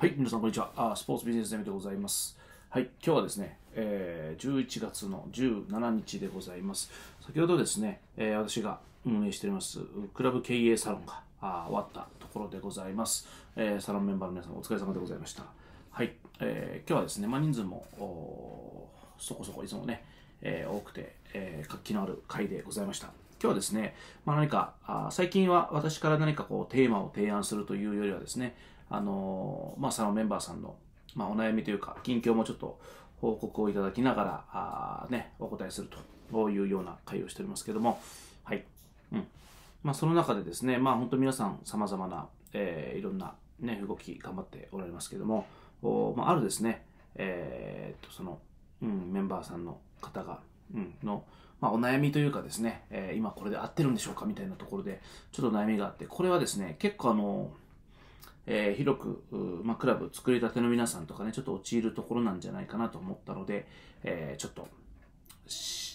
はい、皆さんこんにちは。あスポーツビジネスゼミでございます。はい、今日はですね、えー、11月の17日でございます。先ほどですね、えー、私が運営しております、クラブ経営サロンがあ終わったところでございます、えー、サロンメンバーの皆さんお疲れ様でございました。はい、えー、今日はですね、まあ、人数もそこそこいつもね、え多くて、え活気のある回でございました。今日はですね、まあ、何かあ、最近は私から何かこうテーマを提案するというよりはですね、あのまあ、サメンバーさんの、まあ、お悩みというか、近況もちょっと報告をいただきながら、あね、お答えするというような会をしておりますけども、はい。うん。まあ、その中でですね、まあ、本当皆さん様々な、えー、いろんな、ね、動き頑張っておられますけども、おまあ、あるですね、えー、っと、その、うん、メンバーさんの方が、うん、の、まあ、お悩みというかですね、えー、今これで合ってるんでしょうかみたいなところで、ちょっと悩みがあって、これはですね、結構あのーえー、広く、まあ、クラブ作りたての皆さんとかね、ちょっと陥るところなんじゃないかなと思ったので、えー、ちょっと、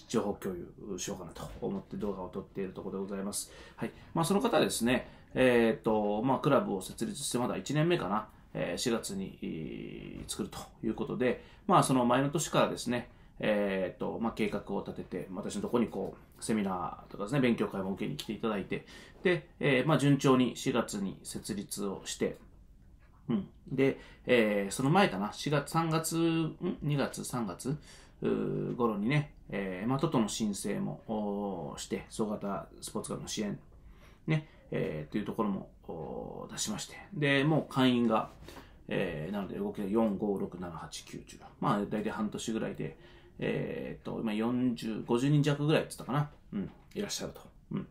情報共有しようかなと思って動画を撮っているところでございます。はい。まあ、その方ですね、えー、っと、まあ、クラブを設立してまだ1年目かな、え4月に作るということで、まあ、その前の年からですね、えーとまあ、計画を立てて、私のところにこうセミナーとかですね、勉強会も受けに来ていただいて、で、えーまあ、順調に4月に設立をして、うん、で、えー、その前かな、4月、3月、ん ?2 月、3月頃にね、えーまあ、トトの申請もして、総型スポーツ館の支援、ね、えー、というところも出しまして、で、もう会員が、えー、なので動きが4、5、6、7、8、9、10、まあ大体半年ぐらいで、えっ、と、今40、50人弱ぐらいって言ったかな。うん、いらっしゃると。うん、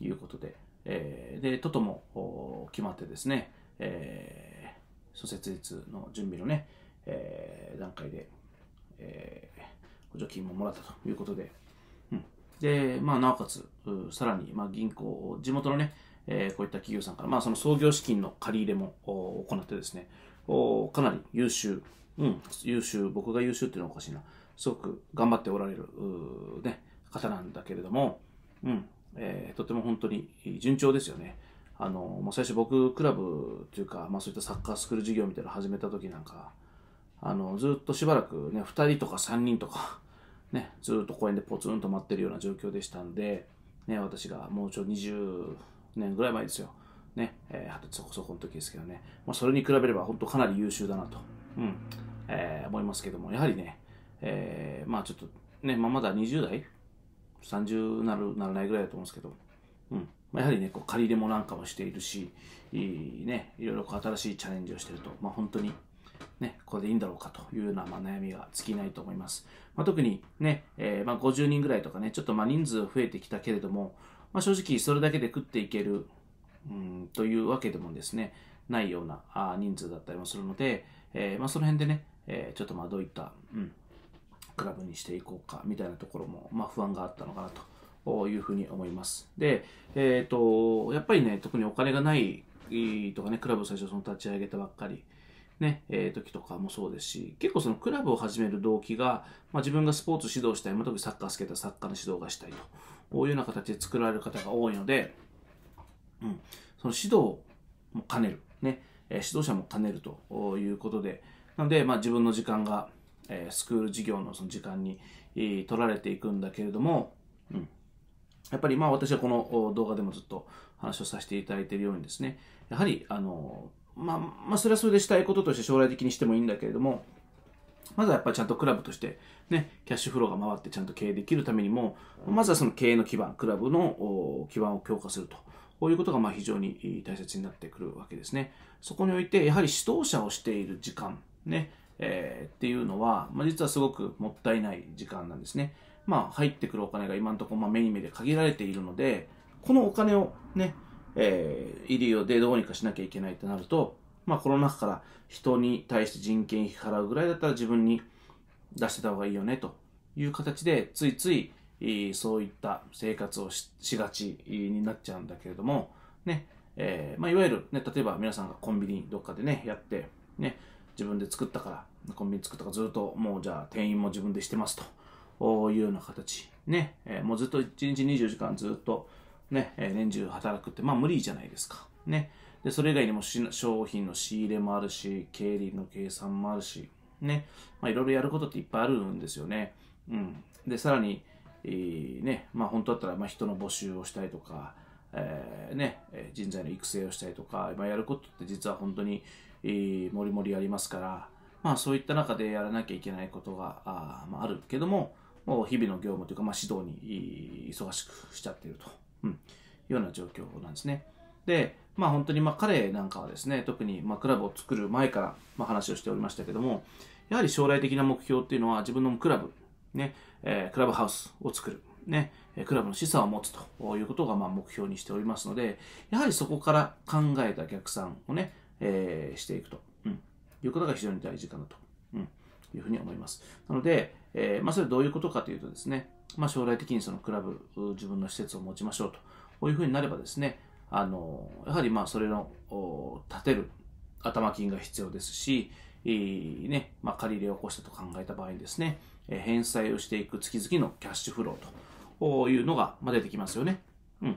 いうことで。えー、で、トトも決まってですね、えー、蘇設立の準備のね、えー、段階で、えー、補助金ももらったということで、うん、で、まあ、なおかつ、さらに、まあ、銀行、地元のね、えー、こういった企業さんから、まあ、その創業資金の借り入れも行ってですね、おかなり優秀、うん、優秀、僕が優秀っていうのはおかしいな、すごく頑張っておられる、ね、方なんだけれども、うん、えー、とても本当に順調ですよね。あの、もう最初僕、クラブというか、まあそういったサッカースクール事業みたいなの始めた時なんか、あの、ずっとしばらくね、2人とか3人とか、ね、ずっと公園でポツンと待ってるような状況でしたんで、ね、私がもうちょ20年ぐらい前ですよ。ね、えー、そこそこの時ですけどね、まあ、それに比べれば本当かなり優秀だなと、うん、えー、思いますけども、やはりね、えー、まあちょっとね、まあ、まだ20代 ?30 なる、ならないぐらいだと思うんですけど、うん。まあ、やはりね、こう、借り入れもなんかもしているし、いいね、いろいろこう新しいチャレンジをしてると、まあ、本当に、ね、これでいいんだろうかというような、まあ、悩みが尽きないと思います。まあ、特にね、えー、まあ、50人ぐらいとかね、ちょっとまあ、人数増えてきたけれども、まあ、正直それだけで食っていける、うん、というわけでもですね、ないようなあ人数だったりもするので、えー、まあ、その辺でね、えー、ちょっとまあ、どういった、うん、クラブにしていこうかみたいなところも、まあ、不安があったのかなというふうに思います。で、えっ、ー、と、やっぱりね、特にお金がないとかね、クラブを最初その立ち上げたばっかり。ね、えー、時とかもそうですし、結構そのクラブを始める動機が、まあ、自分がスポーツ指導したい、まあ、特にサッカー好けたサッカーの指導がしたいと、こういうような形で作られる方が多いので、うん、その指導も兼ねる、ね、えー、指導者も兼ねるということで、なので、まあ、自分の時間がえスクール授業のその時間に、取られていくんだけれども、うん、やっぱりまあ私はこの動画でもずっと話をさせていただいているようにですね、やはり、あのまあ、まあ、それはそれでしたいこととして将来的にしてもいいんだけれども、まずはやっぱりちゃんとクラブとして、ね、キャッシュフローが回ってちゃんと経営できるためにも、まずはその経営の基盤、クラブの基盤を強化すると。こういうことがまあ非常に大切になってくるわけですね。そこにおいて、やはり指導者をしている時間、ね、えー、っていうのは、まあ、実はすごくもったいない時間なんですね。まあ、入ってくるお金が今のところ、まあ、目に目で限られているので、このお金をね、えー、医療でどうにかしなきゃいけないとなると、まあ、コロナ禍から人に対して人件費払うぐらいだったら自分に出してた方がいいよねという形で、ついつい、そういった生活をしがちになっちゃうんだけれども、ね、えー、まあ、いわゆる、ね、例えば皆さんがコンビニどっかでね、やって、ね、自分で作ったからコンビニ作ったかずっともうじゃあ店員も自分でしてますというような形ね、えー、もうずっと1日24時間ずっとね、えー、年中働くってまあ無理じゃないですかねでそれ以外にも商品の仕入れもあるし経理の計算もあるしねまあいろいろやることっていっぱいあるんですよねうんでさらに、えー、ねまあ本当だったらまあ人の募集をしたりとかえー、ね、人材の育成をしたりとか、まあ、やることって実は本当に、えー、もりもりありますから、まあそういった中でやらなきゃいけないことがあ,、まあ、あるけども、もう日々の業務というか、まあ、指導に忙しくしちゃっていると、うん、いうような状況なんですね。で、まあ本当にまあ彼なんかはですね、特にまあクラブを作る前からまあ話をしておりましたけども、やはり将来的な目標っていうのは自分のクラブ、ね、えー、クラブハウスを作る、ね、クラブの資産を持つということがまあ目標にしておりますので、やはりそこから考えた逆算をね、えー、していくと。いうことが非常に大事かなと、うん、いうふうに思います。なので、えー、まあ、それどういうことかというとですね、まあ、将来的にそのクラブ、自分の施設を持ちましょうとこういうふうになればですね、あのやはりまあそれの立てる頭金が必要ですし、いいねまあ、借り入れを起こしたと考えた場合にですね、え返済をしていく月々のキャッシュフローというのが出てきますよね。うん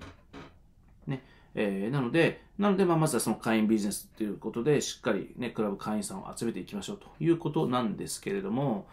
ねえー、なので、なので、まあ、まずはその会員ビジネスということで、しっかりね、クラブ会員さんを集めていきましょうということなんですけれども、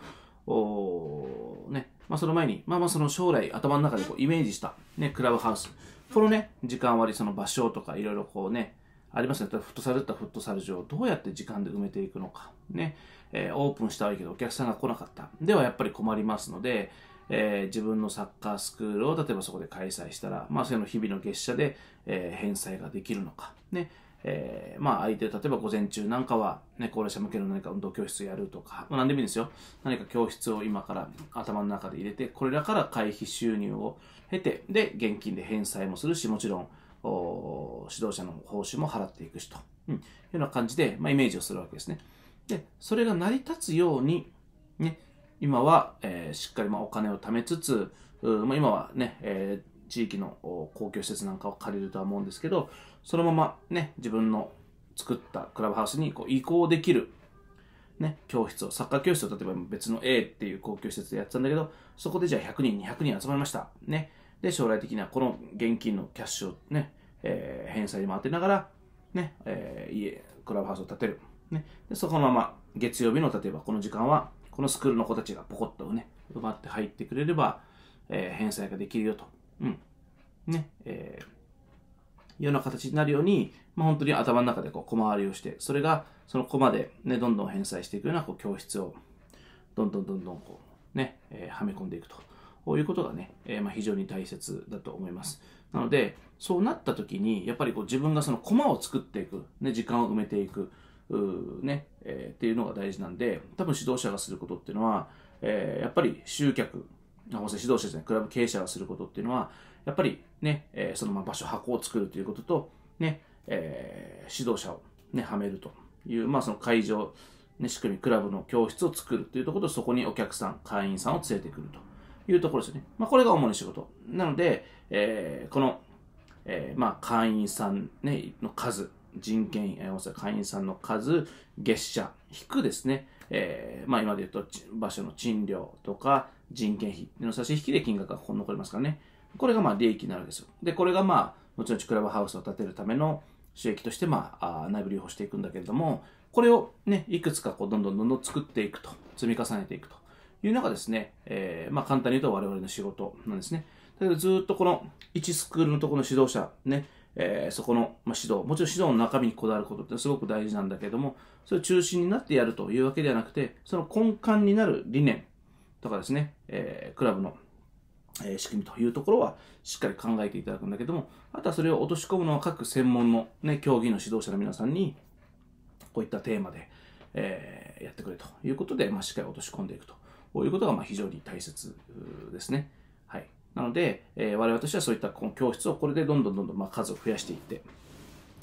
おね、まあ、その前に、まあまあ、その将来頭の中でこうイメージした、ね、クラブハウス。このね、時間割、その場所とかいろいろこうね、ありますね。フットサルだったらフットサル場、どうやって時間で埋めていくのか。ね、えー、オープンしたはいいけど、お客さんが来なかった。ではやっぱり困りますので、えー、自分のサッカースクールを例えばそこで開催したら、まあ、その日々の月謝で、えー、返済ができるのか、ねえー、まあ相手、例えば午前中なんかは、ね、高齢者向けの何か運動教室やるとか、まあ、何でもいいんですよ。何か教室を今から頭の中で入れて、これらから会費収入を経て、で、現金で返済もするし、もちろん、指導者の報酬も払っていくしと、うん、いうような感じで、まあ、イメージをするわけですね。で、それが成り立つように、ね、今は、えー、しっかりまあお金を貯めつつ、まあ、今はね、えー、地域の公共施設なんかを借りるとは思うんですけど、そのままね、自分の作ったクラブハウスにこう移行できる、ね、教室を、サッカー教室を例えば別の A っていう公共施設でやってたんだけど、そこでじゃあ100人、200人集まりました。ね。で、将来的にはこの現金のキャッシュをね、えー、返済に回ってながら、ね、えー、家、クラブハウスを建てる。ね。で、そこのまま月曜日の例えばこの時間は、このスクールの子たちがポコッとね、埋まって入ってくれれば、えー、返済ができるよと。うん。ね。えー、ような形になるように、まあ、本当に頭の中でこう小回りをして、それがそのコマで、ね、どんどん返済していくようなこう教室を、どんどんどんどんこう、ね、えー、はめ込んでいくと。こういうことがね、えー、まあ、非常に大切だと思います。なので、そうなった時に、やっぱりこう自分がその駒を作っていく、ね、時間を埋めていく、ね、えー、っていうのが大事なんで、多分指導者がすることっていうのは、えー、やっぱり集客、あ、ごめ指導者ですね、クラブ経営者がすることっていうのは、やっぱりね、えー、そのま場所、箱を作るということと、ね、えー、指導者をね、はめるという、まあその会場、ね、仕組み、クラブの教室を作るというところと、そこにお客さん、会員さんを連れてくるというところですよね。まあこれが主な仕事。なので、えー、この、えー、まあ会員さん、ね、の数、人件費、会員さんの数、月謝、引くですね、えー、まあ今で言うと場所の賃料とか人件費の差し引きで金額がここに残りますからね。これがまあ利益になるわけですよ。で、これがまあ、後々クラブハウスを建てるための収益としてまあ、内部留保していくんだけれども、これをね、いくつかこうどんどんどんどん作っていくと、積み重ねていくというのがですね、えー、まあ簡単に言うと我々の仕事なんですね。だけどずっとこの1スクールのところの指導者、ね、えー、そこの、ま指導、もちろん指導の中身にこだわることってすごく大事なんだけども、それを中心になってやるというわけではなくて、その根幹になる理念とかですね、えー、クラブの、え仕組みというところはしっかり考えていただくんだけども、あとはそれを落とし込むのは各専門の、ね、競技の指導者の皆さんに、こういったテーマで、えー、やってくれということで、まあ、しっかり落とし込んでいくということが、まあ、非常に大切ですね。なので、えー、我々としてはそういったこの教室をこれでどんどんどんどんまあ数を増やしていって、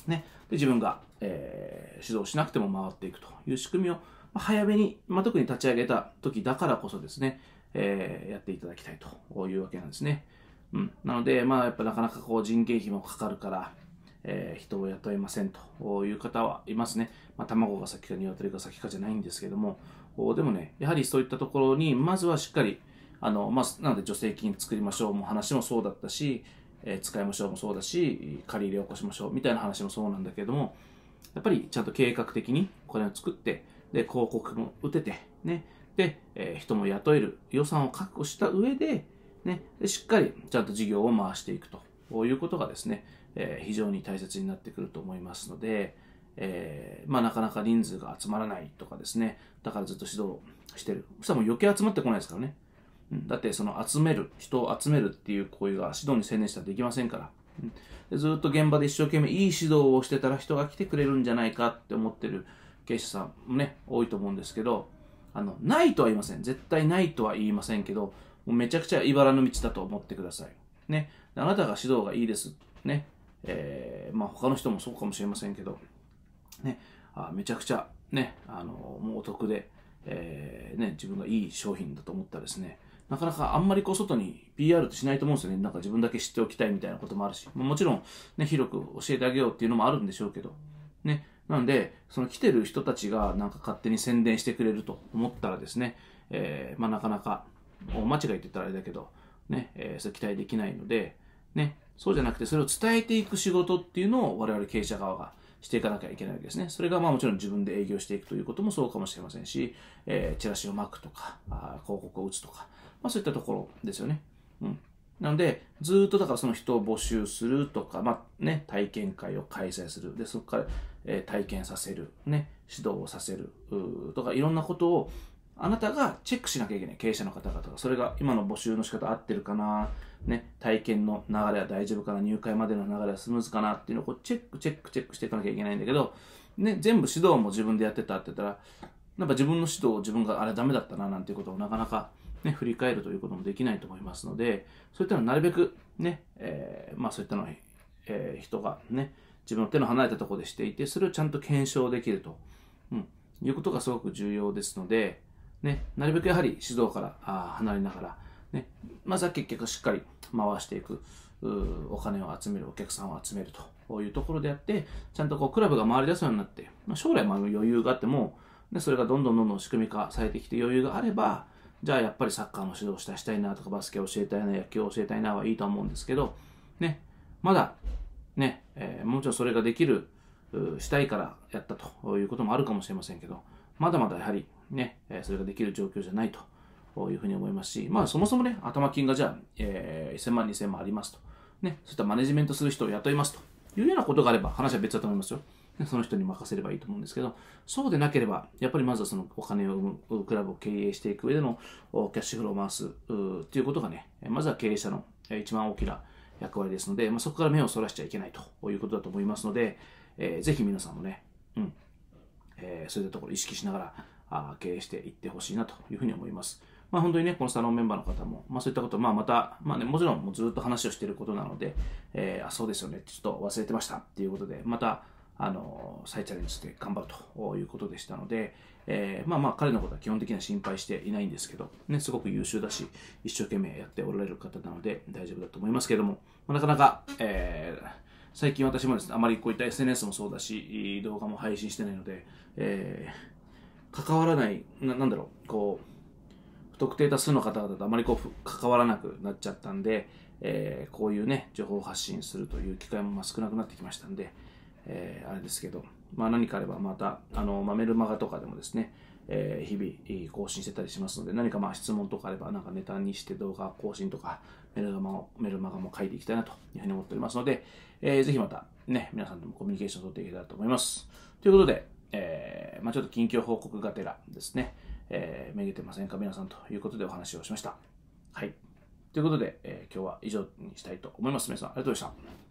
ね、で自分が、えー、指導しなくても回っていくという仕組みを、まあ、早めに、まあ、特に立ち上げた時だからこそですね、えー、やっていただきたいというわけなんですね。うん、なので、まあ、やっぱなかなかこう人件費もかかるから、えー、人を雇えませんという方はいますね。まあ、卵が先か鶏が先かじゃないんですけども、でもね、やはりそういったところに、まずはしっかり、あの、まあ、なので助成金作りましょうも話もそうだったし、えー、使いましょうもそうだし、借り入れを起こしましょうみたいな話もそうなんだけども、やっぱりちゃんと計画的にお金を作って、で、広告も打てて、ね、で、えー、人も雇える予算を確保した上で、ね、でしっかりちゃんと事業を回していくということがですね、えー、非常に大切になってくると思いますので、えー、まあ、なかなか人数が集まらないとかですね、だからずっと指導してる。そしたらもう余計集まってこないですからね。うん、だってその集める、人を集めるっていう行為が指導に専念したらできませんから。うん、ずっと現場で一生懸命いい指導をしてたら人が来てくれるんじゃないかって思ってる経営者さんもね、多いと思うんですけど、あの、ないとは言いません。絶対ないとは言いませんけど、もうめちゃくちゃ茨の道だと思ってください。ね。あなたが指導がいいです。ね。えー、まあ他の人もそうかもしれませんけど、ね。あめちゃくちゃ、ね、あの、もうお得で、えー、ね、自分がいい商品だと思ったらですね、なかなかあんまりこう外に PR ってしないと思うんですよね。なんか自分だけ知っておきたいみたいなこともあるし、もちろんね、広く教えてあげようっていうのもあるんでしょうけど、ね。なんで、その来てる人たちがなんか勝手に宣伝してくれると思ったらですね、えー、まあなかなか、お間違いって言ったらあれだけど、ね、えー、それ期待できないので、ね、そうじゃなくてそれを伝えていく仕事っていうのを我々経営者側がしていかなきゃいけないわけですね。それがまあもちろん自分で営業していくということもそうかもしれませんし、えー、チラシをまくとか、あ広告を打つとか、まあ、そういったところですよね。うん。なので、ずっとだからその人を募集するとか、まあね、体験会を開催する。で、そこから、えー、体験させる。ね、指導をさせる。とか、いろんなことを、あなたがチェックしなきゃいけない。経営者の方々が。それが今の募集の仕方合ってるかな。ね、体験の流れは大丈夫かな。入会までの流れはスムーズかな。っていうのをこうチェック、チェック、チェックしていかなきゃいけないんだけど、ね、全部指導も自分でやってたって言ったら、なんか自分の指導を自分があれダメだったななんていうことをなかなかね、振り返るということもできないと思いますので、そういったのなるべくね、えー、まあそういったのを、えー、人がね、自分の手の離れたところでしていて、それをちゃんと検証できると、うん、いうことがすごく重要ですので、ね、なるべくやはり指導からあ離れながら、ね、まずは結局しっかり回していく、お金を集める、お客さんを集めるというところであって、ちゃんとこうクラブが回り出すようになって、まあ、将来まあ余裕があっても、ね、それがどんどんどんどん仕組み化されてきて余裕があれば、じゃあやっぱりサッカーの指導したしたいなとか、バスケを教えたいな、野球を教えたいなはいいと思うんですけど、ね、まだ、ね、えー、もちろんそれができる、したいからやったということもあるかもしれませんけど、まだまだやはり、ね、それができる状況じゃないというふうに思いますし、まあそもそもね、頭金がじゃあ、えー、1000万、2000万ありますと。ね、そういったマネジメントする人を雇いますというようなことがあれば話は別だと思いますよ。その人に任せればいいと思うんですけど、そうでなければ、やっぱりまずはそのお金を生む、クラブを経営していく上でのキャッシュフローを回すということがね、まずは経営者の一番大きな役割ですので、まあ、そこから目をそらしちゃいけないということだと思いますので、えー、ぜひ皆さんもね、うん、えー、そういったところを意識しながらあ経営していってほしいなというふうに思います。まあ、本当にね、このサロンメンバーの方も、まあ、そういったこと、まあ、また、まあね、もちろんもうずっと話をしていることなので、えー、あ、そうですよね、ちょっと忘れてましたっていうことで、また、あの再チャレンジして頑張るということでしたので、えー、まあまあ彼のことは基本的には心配していないんですけど、ね、すごく優秀だし、一生懸命やっておられる方なので大丈夫だと思いますけども、まあ、なかなか、えー、最近私もですね、あまりこういった SNS もそうだし、動画も配信してないので、えー、関わらない、ななんだろう、こう、不特定多数の方々とあまりこう関わらなくなっちゃったんで、えー、こういうね、情報を発信するという機会も少なくなってきましたんで、えー、あれですけど、まあ、何かあればまた、あの、まあ、メルマガとかでもですね、えー、日々更新してたりしますので、何かまあ質問とかあれば、なんかネタにして動画更新とか、メルマガメルマガも書いていきたいなというふうに思っておりますので、えー、ぜひまたね、皆さんともコミュニケーションを取っていけたらと思います。ということで、えー、まあ、ちょっと近況報告がてらですね、えー、めげてませんか皆さんということでお話をしました。はい。ということで、えー、今日は以上にしたいと思います。皆さんありがとうございました。